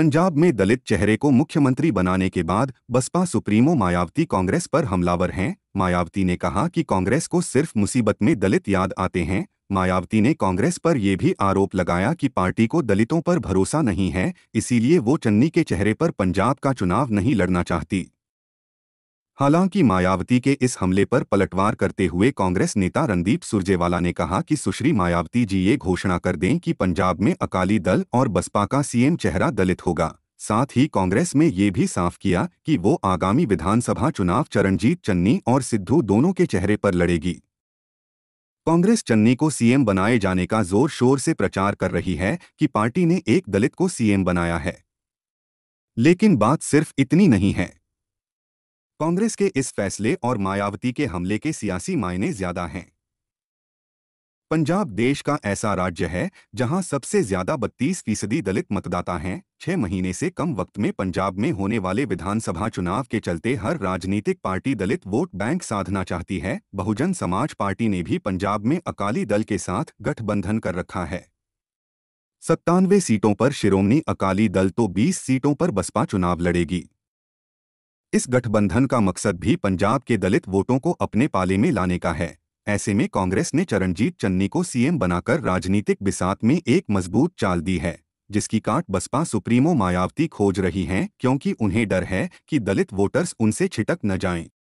पंजाब में दलित चेहरे को मुख्यमंत्री बनाने के बाद बसपा सुप्रीमो मायावती कांग्रेस पर हमलावर हैं मायावती ने कहा कि कांग्रेस को सिर्फ मुसीबत में दलित याद आते हैं मायावती ने कांग्रेस पर यह भी आरोप लगाया कि पार्टी को दलितों पर भरोसा नहीं है इसीलिए वो चन्नी के चेहरे पर पंजाब का चुनाव नहीं लड़ना चाहती हालांकि मायावती के इस हमले पर पलटवार करते हुए कांग्रेस नेता रणदीप सुरजेवाला ने कहा कि सुश्री मायावती जी ये घोषणा कर दें कि पंजाब में अकाली दल और बसपा का सीएम चेहरा दलित होगा साथ ही कांग्रेस में ये भी साफ किया कि वो आगामी विधानसभा चुनाव चरणजीत चन्नी और सिद्धू दोनों के चेहरे पर लड़ेगी कांग्रेस चन्नी को सीएम बनाए जाने का जोर शोर से प्रचार कर रही है कि पार्टी ने एक दलित को सीएम बनाया है लेकिन बात सिर्फ इतनी नहीं है कांग्रेस के इस फैसले और मायावती के हमले के सियासी मायने ज्यादा हैं पंजाब देश का ऐसा राज्य है जहां सबसे ज्यादा 32 फीसदी दलित मतदाता हैं छह महीने से कम वक्त में पंजाब में होने वाले विधानसभा चुनाव के चलते हर राजनीतिक पार्टी दलित वोट बैंक साधना चाहती है बहुजन समाज पार्टी ने भी पंजाब में अकाली दल के साथ गठबंधन कर रखा है सत्तानवे सीटों पर शिरोमणी अकाली दल तो 20 सीटों पर बसपा चुनाव लड़ेगी इस गठबंधन का मकसद भी पंजाब के दलित वोटों को अपने पाले में लाने का है ऐसे में कांग्रेस ने चरणजीत चन्नी को सीएम बनाकर राजनीतिक बिसात में एक मजबूत चाल दी है जिसकी काट बसपा सुप्रीमो मायावती खोज रही हैं क्योंकि उन्हें डर है कि दलित वोटर्स उनसे छिटक न जाएं।